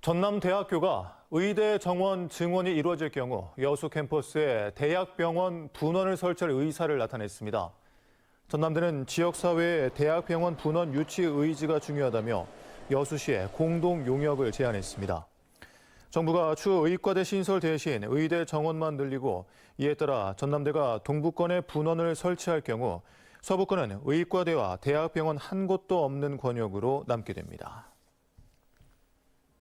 전남대학교가 의대 정원 증원이 이루어질 경우 여수 캠퍼스에 대학병원 분원을 설치할 의사를 나타냈습니다. 전남대는 지역사회에 대학병원 분원 유치 의지가 중요하다며 여수시에 공동 용역을 제안했습니다. 정부가 추후 의과대 신설 대신 의대 정원만 늘리고 이에 따라 전남대가 동부권에 분원을 설치할 경우 서부권은 의과대와 대학병원 한 곳도 없는 권역으로 남게 됩니다.